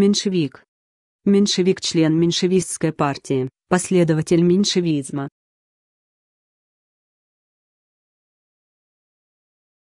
Меньшевик. Меньшевик – член меньшевистской партии, последователь меньшевизма,